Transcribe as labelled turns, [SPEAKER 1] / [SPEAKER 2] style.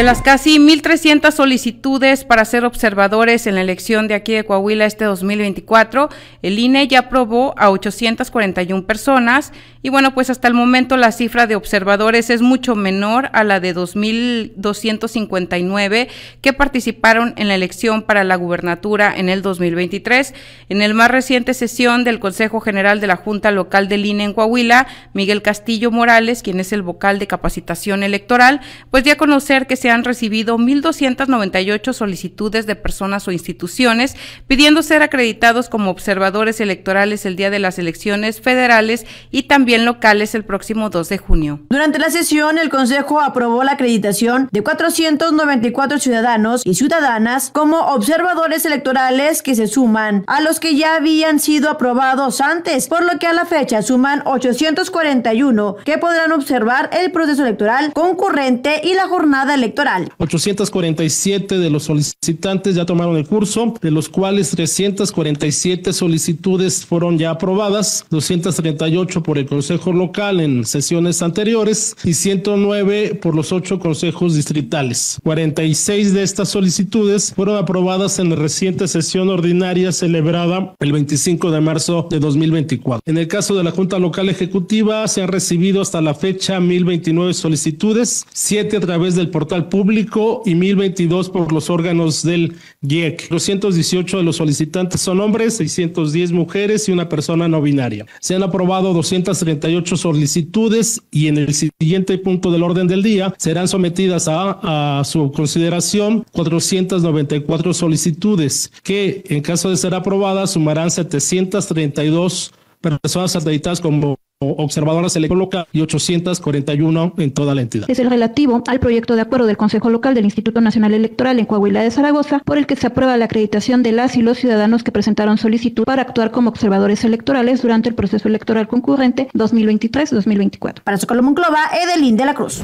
[SPEAKER 1] De las casi 1.300 solicitudes para ser observadores en la elección de aquí de Coahuila este 2024, el INE ya aprobó a 841 personas y bueno, pues hasta el momento la cifra de observadores es mucho menor a la de 2.259 que participaron en la elección para la gubernatura en el 2023. En el más reciente sesión del Consejo General de la Junta Local del INE en Coahuila, Miguel Castillo Morales, quien es el vocal de capacitación electoral, pues dio a conocer que se han recibido 1.298 solicitudes de personas o instituciones pidiendo ser acreditados como observadores electorales el día de las elecciones federales y también locales el próximo 2 de junio.
[SPEAKER 2] Durante la sesión, el Consejo aprobó la acreditación de 494 ciudadanos y ciudadanas como observadores electorales que se suman a los que ya habían sido aprobados antes, por lo que a la fecha suman 841 que podrán observar el proceso electoral concurrente y la jornada electoral
[SPEAKER 3] 847 de los solicitantes ya tomaron el curso, de los cuales 347 solicitudes fueron ya aprobadas, 238 por el Consejo Local en sesiones anteriores y 109 por los ocho consejos distritales. 46 de estas solicitudes fueron aprobadas en la reciente sesión ordinaria celebrada el 25 de marzo de 2024. En el caso de la Junta Local Ejecutiva, se han recibido hasta la fecha 1029 solicitudes, 7 a través del portal público y 1022 por los órganos del GIEC. E 218 de los solicitantes son hombres, 610 mujeres y una persona no binaria. Se han aprobado 238 solicitudes y en el siguiente punto del orden del día serán sometidas a, su consideración 494 solicitudes que en caso de ser aprobadas sumarán 732 personas acreditadas como observadoras electorales y 841 en toda la entidad. Es
[SPEAKER 4] el relativo al proyecto de acuerdo del Consejo Local del Instituto Nacional Electoral en Coahuila de Zaragoza, por el que se aprueba la acreditación de las y los ciudadanos que presentaron solicitud para actuar como observadores electorales durante el proceso electoral concurrente 2023-2024.
[SPEAKER 2] Para Socorro Monclova,
[SPEAKER 4] Edelín de la Cruz.